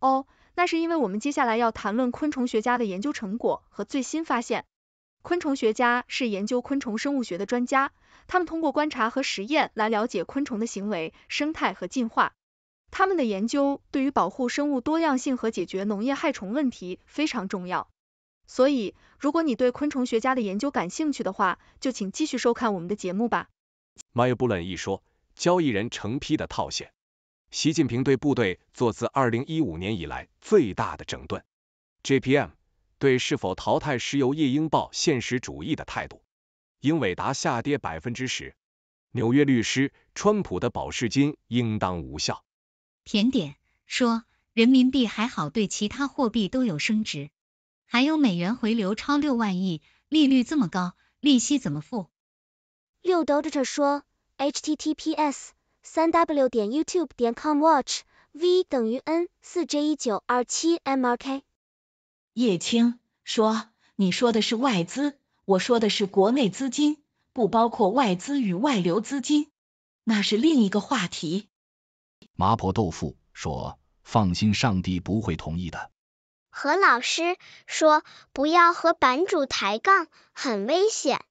哦，那是因为我们接下来要谈论昆虫学家的研究成果和最新发现。昆虫学家是研究昆虫生物学的专家，他们通过观察和实验来了解昆虫的行为、生态和进化。他们的研究对于保护生物多样性和解决农业害虫问题非常重要。所以，如果你对昆虫学家的研究感兴趣的话，就请继续收看我们的节目吧。迈布伦一说，交易人成批的套现。习近平对部队做自二零一五年以来最大的整顿。JPM 对是否淘汰石油业应抱现实主义的态度。英伟达下跌百分之十。纽约律师，川普的保释金应当无效。甜点说，人民币还好，对其他货币都有升值。还有美元回流超六万亿，利率这么高，利息怎么付？六 d o c t 说，HTTPS。三 W 点 YouTube 点 com watch v 等于 n 四 J 一九二七 M R K 叶青说，你说的是外资，我说的是国内资金，不包括外资与外流资金，那是另一个话题。麻婆豆腐说，放心，上帝不会同意的。何老师说，不要和版主抬杠，很危险。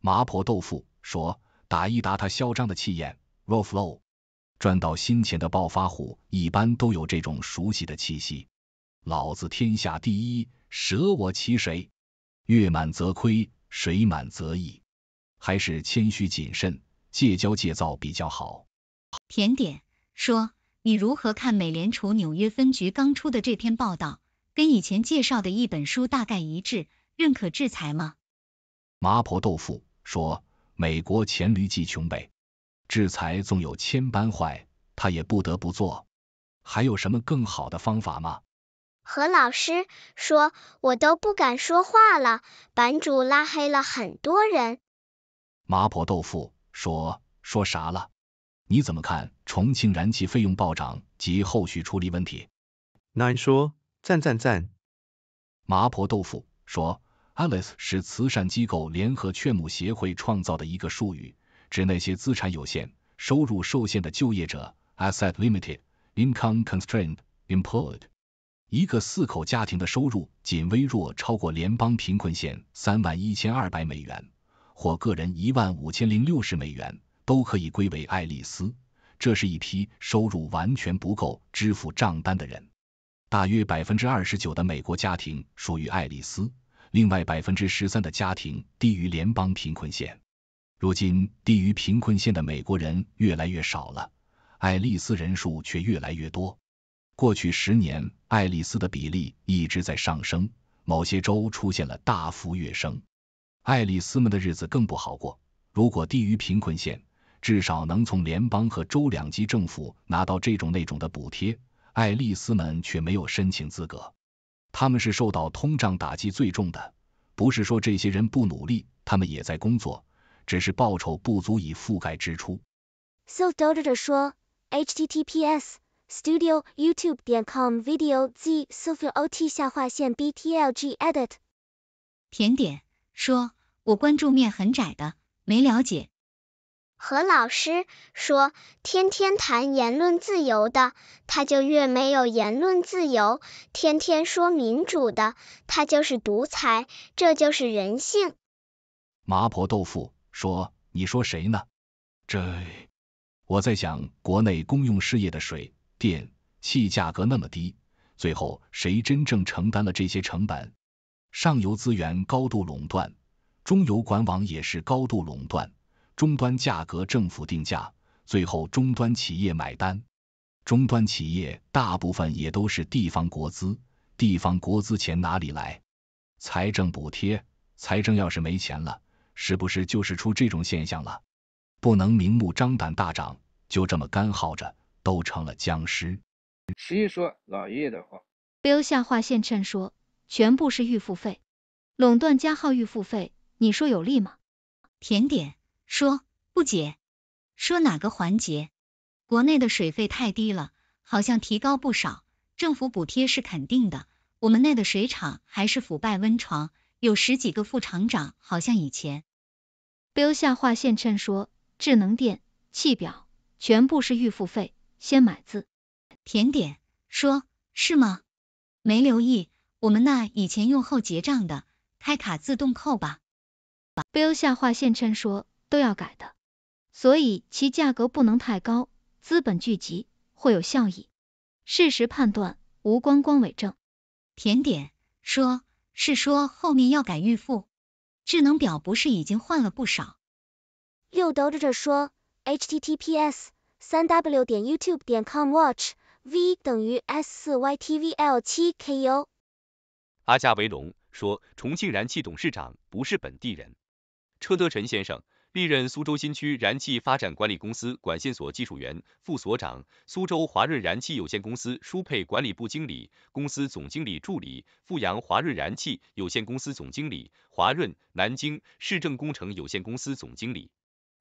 麻婆豆腐说，打一打他嚣张的气焰。r o 若 flow 赚到新钱的暴发户，一般都有这种熟悉的气息。老子天下第一，舍我其谁？月满则亏，水满则溢。还是谦虚谨慎，戒骄戒躁比较好。甜点说，你如何看美联储纽约分局刚出的这篇报道？跟以前介绍的一本书大概一致，认可制裁吗？麻婆豆腐说，美国黔驴技穷呗。制裁纵有千般坏，他也不得不做。还有什么更好的方法吗？何老师说，我都不敢说话了，版主拉黑了很多人。麻婆豆腐说说啥了？你怎么看重庆燃气费用暴涨及后续处理问题？那人说赞赞赞。麻婆豆腐说，Alice 是慈善机构联合劝募协会创造的一个术语。指那些资产有限、收入受限的就业者，asset limited, income constrained, employed。一个四口家庭的收入仅微弱超过联邦贫困线三万一千二百美元，或个人一万五千零六十美元，都可以归为爱丽丝。这是一批收入完全不够支付账单的人。大约百分之二十九的美国家庭属于爱丽丝，另外百分之十三的家庭低于联邦贫困线。如今低于贫困线的美国人越来越少了，爱丽丝人数却越来越多。过去十年，爱丽丝的比例一直在上升，某些州出现了大幅跃升。爱丽丝们的日子更不好过。如果低于贫困线，至少能从联邦和州两级政府拿到这种那种的补贴，爱丽丝们却没有申请资格。他们是受到通胀打击最重的。不是说这些人不努力，他们也在工作。只是报酬不足以覆盖支出。So d o 记 d 说 h t t p s s t u d i o y o u t u b e c o m v i d e o z s o f a o t 下划线 btlgedit 甜点说：我关注面很窄的，没了解。何老师说：天天谈言论自由的，他就越没有言论自由；天天说民主的，他就是独裁。这就是人性。麻婆豆腐。说，你说谁呢？这我在想，国内公用事业的水电气价格那么低，最后谁真正承担了这些成本？上游资源高度垄断，中游管网也是高度垄断，终端价格政府定价，最后终端企业买单。终端企业大部分也都是地方国资，地方国资钱哪里来？财政补贴，财政要是没钱了。是不是就是出这种现象了？不能明目张胆大涨，就这么干耗着，都成了僵尸。十一说老叶的话，Bill 下划线衬说，全部是预付费，垄断加号预付费，你说有利吗？甜点说不解说哪个环节？国内的水费太低了，好像提高不少，政府补贴是肯定的，我们内的水厂还是腐败温床。有十几个副厂长，好像以前。Bill 下划线称说，智能电气表全部是预付费，先买字。甜点说是吗？没留意，我们那以前用后结账的，开卡自动扣吧。Bill 下划线称说都要改的，所以其价格不能太高，资本聚集会有效益。事实判断无光光伪证。甜点说。是说后面要改预付，智能表不是已经换了不少？兜着这说 h t t p s 三 w 点 y o u t u b e c o m w a t c h v 等于 s 4 y t v l 7 k u 阿加维龙说，重庆燃气董事长不是本地人，车德臣先生。历任苏州新区燃气发展管理公司管线所技术员、副所长，苏州华润燃气有限公司输配管理部经理，公司总经理助理，富阳华润燃气有限公司总经理，华润南京市政工程有限公司总经理。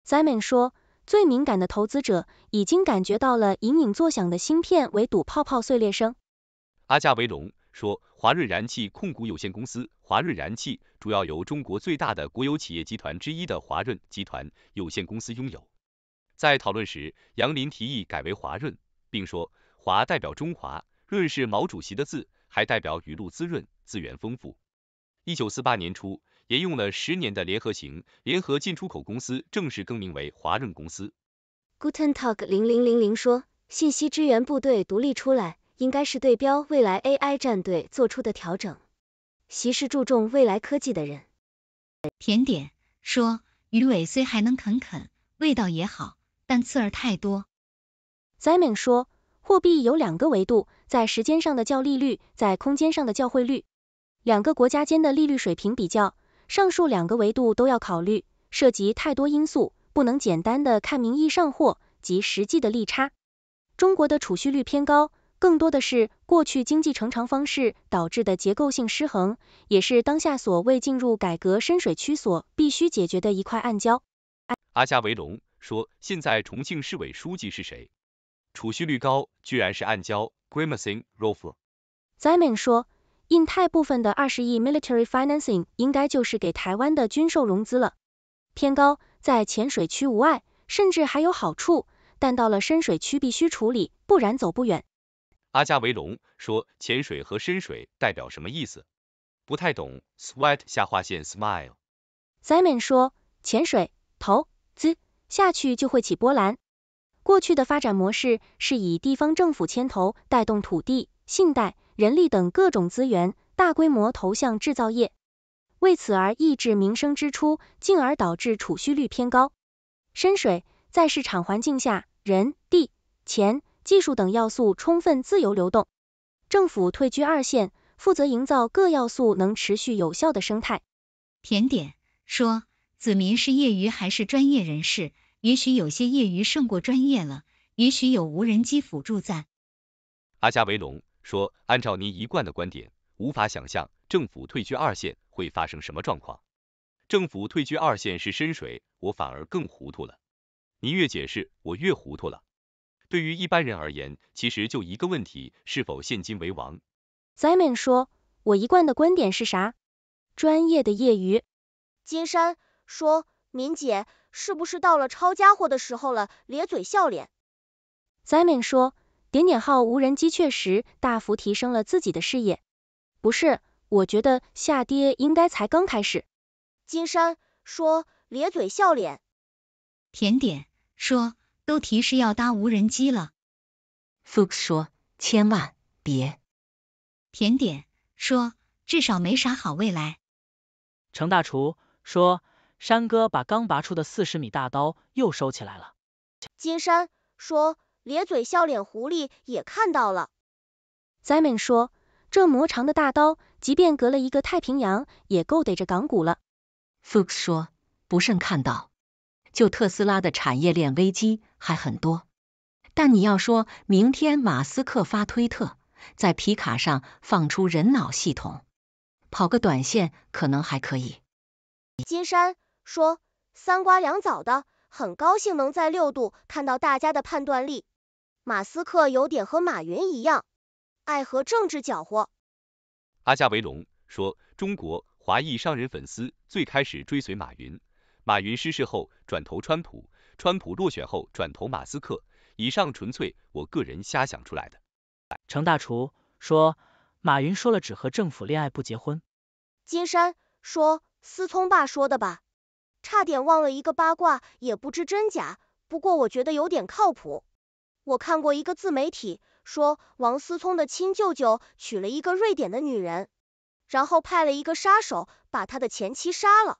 Simon 说，最敏感的投资者已经感觉到了隐隐作响的芯片围堵泡泡碎裂声。阿加维隆。说华润燃气控股有限公司，华润燃气主要由中国最大的国有企业集团之一的华润集团有限公司拥有。在讨论时，杨林提议改为华润，并说华代表中华，润是毛主席的字，还代表雨露滋润，资源丰富。一九四八年初，沿用了十年的联合型联合进出口公司正式更名为华润公司。Guten Talk 零零零零说，信息支援部队独立出来。应该是对标未来 AI 战队做出的调整。习是注重未来科技的人。甜点说鱼尾虽还能啃啃，味道也好，但刺儿太多。Ziming 说，货币有两个维度，在时间上的较利率，在空间上的较汇率。两个国家间的利率水平比较，上述两个维度都要考虑，涉及太多因素，不能简单的看名义上货及实际的利差。中国的储蓄率偏高。更多的是过去经济成长方式导致的结构性失衡，也是当下所未进入改革深水区所必须解决的一块暗礁。阿加维隆说：“现在重庆市委书记是谁？”储蓄率高，居然是暗礁。g r i m a c i n g Rolf Simon 说：“印太部分的二十亿 military financing 应该就是给台湾的军售融资了。”偏高，在浅水区无碍，甚至还有好处，但到了深水区必须处理，不然走不远。阿加维隆说：“潜水和深水代表什么意思？不太懂。” Sweat 下划线 smile。Simon 说：“潜水投资下去就会起波澜。过去的发展模式是以地方政府牵头，带动土地、信贷、人力等各种资源，大规模投向制造业，为此而抑制民生支出，进而导致储蓄率偏高。深水在市场环境下，人、地、钱。”技术等要素充分自由流动，政府退居二线，负责营造各要素能持续有效的生态。甜点说，子民是业余还是专业人士？也许有些业余胜过专业了，也许有无人机辅助在。阿加维隆说，按照您一贯的观点，无法想象政府退居二线会发生什么状况。政府退居二线是深水，我反而更糊涂了。您越解释，我越糊涂了。对于一般人而言，其实就一个问题，是否现金为王？Simon 说，我一贯的观点是啥？专业的业余。金山说，敏姐，是不是到了抄家伙的时候了？咧嘴笑脸。Simon 说，点点号无人机确实大幅提升了自己的视野。不是，我觉得下跌应该才刚开始。金山说，咧嘴笑脸。甜点说。都提示要搭无人机了，Fuchs 说，千万别。甜点说，至少没啥好未来。程大厨说，山哥把刚拔出的四十米大刀又收起来了。金山说，咧嘴笑脸狐狸也看到了。Simon 说，这魔长的大刀，即便隔了一个太平洋，也够逮着港股了。Fuchs 说，不慎看到。就特斯拉的产业链危机还很多，但你要说明天马斯克发推特，在皮卡上放出人脑系统，跑个短线可能还可以。金山说三瓜两枣的，很高兴能在六度看到大家的判断力。马斯克有点和马云一样，爱和政治搅和。阿加维龙说，中国华裔商人粉丝最开始追随马云。马云失势后转投川普，川普落选后转投马斯克。以上纯粹我个人瞎想出来的。程大厨说，马云说了只和政府恋爱不结婚。金山说，思聪爸说的吧，差点忘了一个八卦，也不知真假，不过我觉得有点靠谱。我看过一个自媒体说，王思聪的亲舅舅娶了一个瑞典的女人，然后派了一个杀手把他的前妻杀了。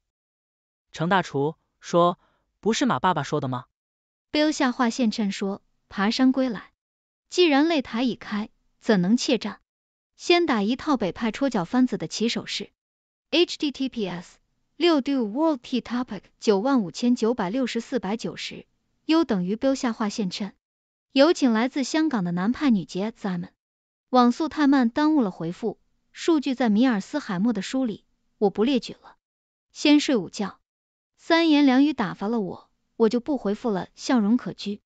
程大厨说：“不是马爸爸说的吗？” Bill 下划线衬说：“爬山归来，既然擂台已开，怎能怯战？先打一套北派戳脚翻子的起手式。” HTTP s 6 do world t topic 九万五千九百六十四百九十 u 等于 Bill 下划线衬。有请来自香港的南派女杰 Zaman。网速太慢，耽误了回复。数据在米尔斯海默的书里，我不列举了。先睡午觉。三言两语打发了我，我就不回复了。笑容可掬，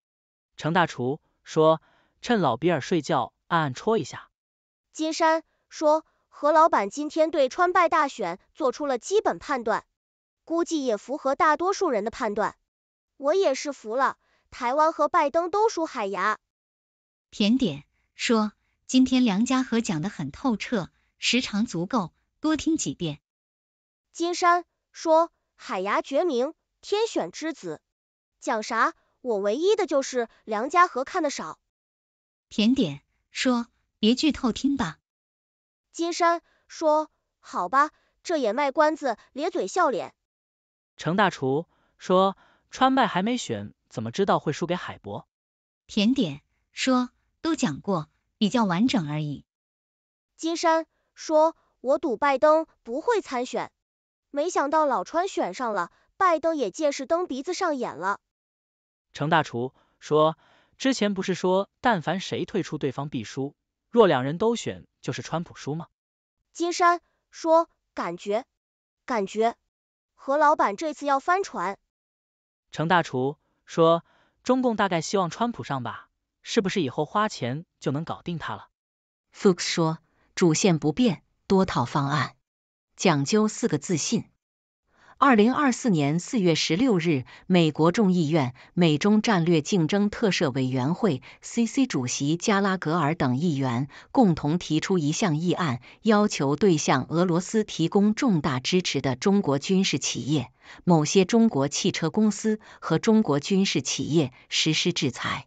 程大厨说，趁老比尔睡觉，暗暗戳一下。金山说，何老板今天对川败大选做出了基本判断，估计也符合大多数人的判断。我也是服了，台湾和拜登都属海牙。甜点说，今天梁家和讲的很透彻，时长足够，多听几遍。金山说。海牙绝，明天选之子讲啥？我唯一的就是梁家河看的少。甜点说，别剧透听吧。金山说，好吧，这也卖关子，咧嘴笑脸。程大厨说，川麦还没选，怎么知道会输给海博？甜点说，都讲过，比较完整而已。金山说，我赌拜登不会参选。没想到老川选上了，拜登也借势蹬鼻子上眼了。程大厨说，之前不是说但凡谁退出对方必输，若两人都选就是川普输吗？金山说，感觉感觉何老板这次要翻船。程大厨说，中共大概希望川普上吧，是不是以后花钱就能搞定他了？Fuchs 说，主线不变，多套方案。讲究四个自信。二零二四年四月十六日，美国众议院美中战略竞争特设委员会 （CC） 主席加拉格尔等议员共同提出一项议案，要求对向俄罗斯提供重大支持的中国军事企业、某些中国汽车公司和中国军事企业实施制裁。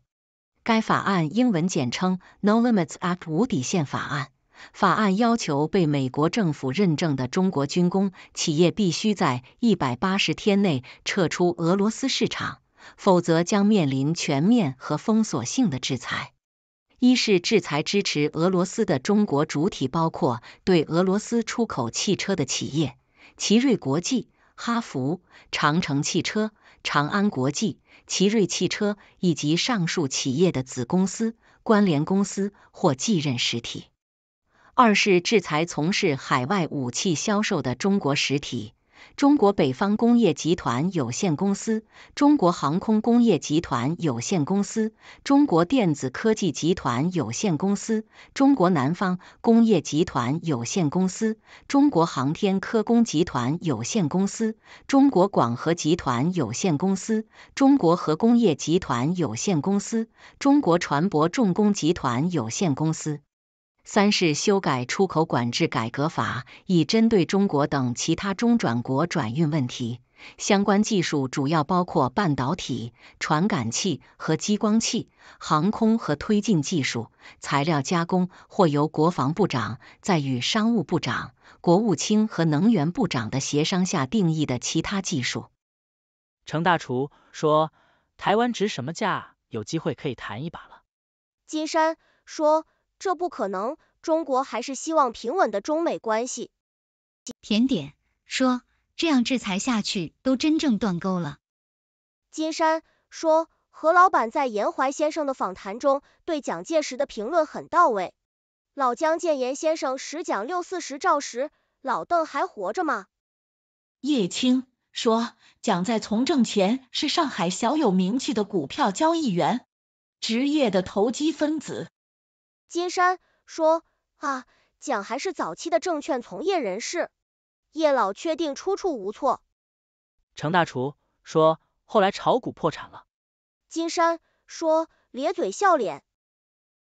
该法案英文简称 “No Limits Act” 无底线法案。法案要求被美国政府认证的中国军工企业必须在一百八十天内撤出俄罗斯市场，否则将面临全面和封锁性的制裁。一是制裁支持俄罗斯的中国主体，包括对俄罗斯出口汽车的企业——奇瑞国际、哈弗、长城汽车、长安国际、奇瑞汽车以及上述企业的子公司、关联公司或继任实体。二是制裁从事海外武器销售的中国实体：中国北方工业集团有限公司、中国航空工业集团有限公司、中国电子科技集团有限公司、中国南方工业集团有限公司、中国航天科工集团有限公司、中国广核集团有限公司、中国核工业集团有限公司、中国船舶重工集团有限公司。三是修改出口管制改革法，以针对中国等其他中转国转运问题。相关技术主要包括半导体、传感器和激光器、航空和推进技术、材料加工或由国防部长在与商务部长、国务卿和能源部长的协商下定义的其他技术。程大厨说：“台湾值什么价？有机会可以谈一把了。”金山说。这不可能，中国还是希望平稳的中美关系。甜点说，这样制裁下去，都真正断钩了。金山说，何老板在严怀先生的访谈中对蒋介石的评论很到位。老姜见严先生十讲六四十兆时，老邓还活着吗？叶青说，蒋在从政前是上海小有名气的股票交易员，职业的投机分子。金山说啊，蒋还是早期的证券从业人士，叶老确定出处无错。程大厨说，后来炒股破产了。金山说，咧嘴笑脸。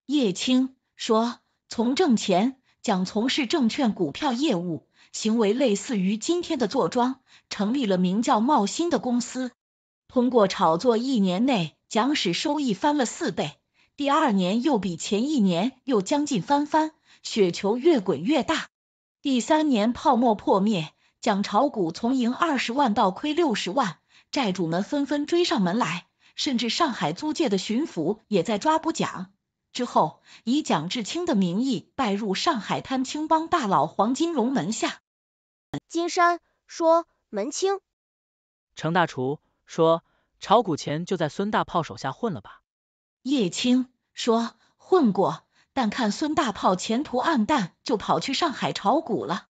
叶青说，从挣钱，蒋从事证券股票业务，行为类似于今天的坐庄，成立了名叫茂兴的公司，通过炒作，一年内蒋使收益翻了四倍。第二年又比前一年又将近翻番，雪球越滚越大。第三年泡沫破灭，蒋炒股从赢二十万到亏六十万，债主们纷纷追上门来，甚至上海租界的巡抚也在抓捕蒋。之后，以蒋志清的名义拜入上海滩青帮大佬黄金荣门下。金山说：“门清。”程大厨说：“炒股前就在孙大炮手下混了吧。”叶青说，混过，但看孙大炮前途暗淡，就跑去上海炒股了。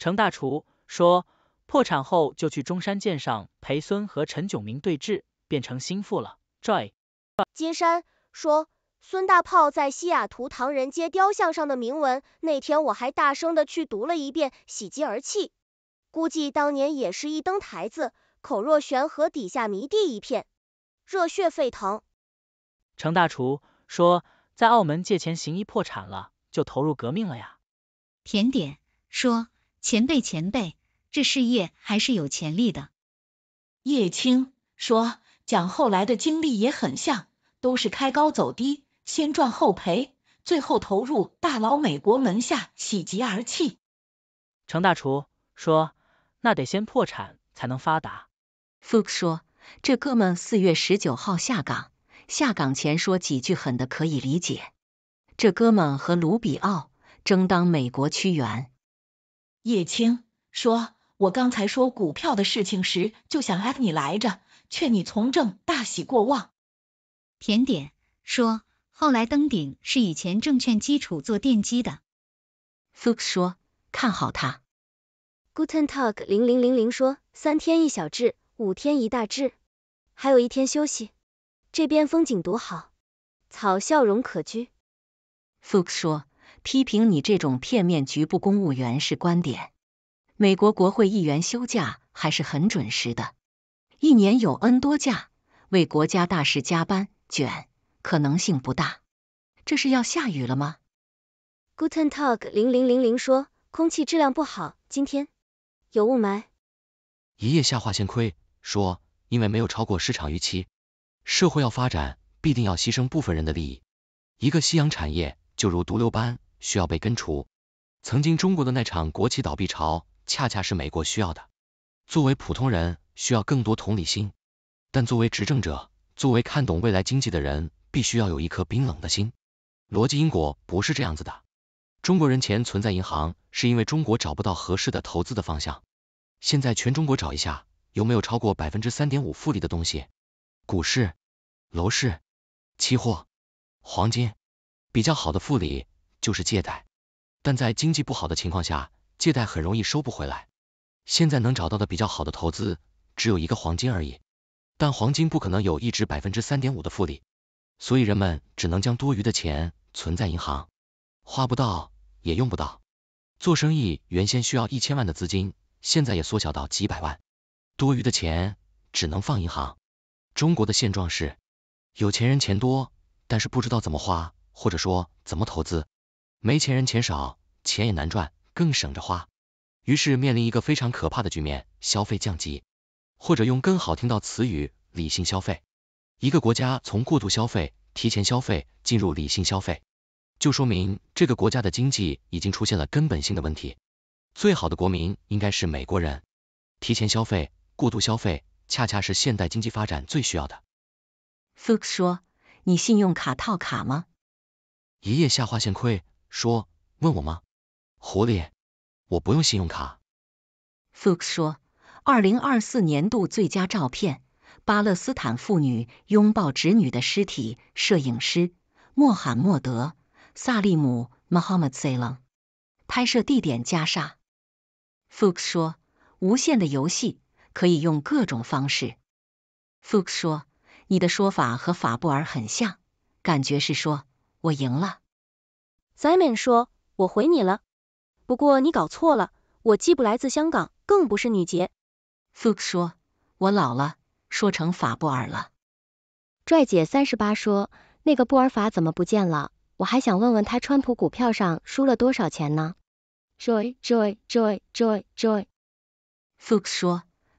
程大厨说，破产后就去中山舰上陪孙和陈炯明对峙，变成心腹了。Joy，金山说，孙大炮在西雅图唐人街雕像上的铭文，那天我还大声的去读了一遍，喜极而泣。估计当年也是一登台子，口若悬河，底下迷弟一片，热血沸腾。程大厨说，在澳门借钱行医破产了，就投入革命了呀。甜点说，前辈前辈，这事业还是有潜力的。叶青说，讲后来的经历也很像，都是开高走低，先赚后赔，最后投入大佬美国门下，喜极而泣。程大厨说，那得先破产才能发达。Fook 说，这哥们四月十九号下岗。下岗前说几句狠的可以理解，这哥们和卢比奥争当美国屈原。叶青说：“我刚才说股票的事情时就想 at 你来着，劝你从政。”大喜过望。甜点说：“后来登顶是以前证券基础做奠基的。” f h s 说：“看好他。” Gutentag 零零零零说：“三天一小治，五天一大治，还有一天休息。”这边风景独好，草笑容可掬。Fox 说，批评你这种片面、局部公务员是观点。美国国会议员休假还是很准时的，一年有 N 多假，为国家大事加班卷可能性不大。这是要下雨了吗？Guten Talk 零零零零说，空气质量不好，今天有雾霾。一夜下划线亏，说因为没有超过市场预期。社会要发展，必定要牺牲部分人的利益。一个夕阳产业就如毒瘤般，需要被根除。曾经中国的那场国企倒闭潮，恰恰是美国需要的。作为普通人，需要更多同理心；但作为执政者，作为看懂未来经济的人，必须要有一颗冰冷的心。逻辑因果不是这样子的。中国人钱存在银行，是因为中国找不到合适的投资的方向。现在全中国找一下，有没有超过百分之三点五复利的东西？股市、楼市、期货、黄金，比较好的复利就是借贷，但在经济不好的情况下，借贷很容易收不回来。现在能找到的比较好的投资只有一个黄金而已，但黄金不可能有一直百分之三点五的复利，所以人们只能将多余的钱存在银行，花不到也用不到。做生意原先需要一千万的资金，现在也缩小到几百万，多余的钱只能放银行。中国的现状是，有钱人钱多，但是不知道怎么花，或者说怎么投资；没钱人钱少，钱也难赚，更省着花。于是面临一个非常可怕的局面：消费降级，或者用更好听到词语——理性消费。一个国家从过度消费、提前消费进入理性消费，就说明这个国家的经济已经出现了根本性的问题。最好的国民应该是美国人，提前消费、过度消费。恰恰是现代经济发展最需要的。Fuchs 说：“你信用卡套卡吗？”爷爷下划线亏说：“问我吗？”狐狸，我不用信用卡。Fuchs 说：“二零二四年度最佳照片，巴勒斯坦妇女拥抱侄女的尸体，摄影师穆罕默德·萨利姆 （Mohammed Salem），拍摄地点加沙。”Fuchs 说：“无限的游戏。”可以用各种方式，Fuchs 说：“你的说法和法布尔很像，感觉是说我赢了。” Simon 说：“我回你了，不过你搞错了，我既不来自香港，更不是女杰。” Fuchs 说：“我老了，说成法布尔了。”拽姐三十八说：“那个布尔法怎么不见了？我还想问问他，川普股票上输了多少钱呢？” Joy Joy Joy Joy Joy，Fuchs 说。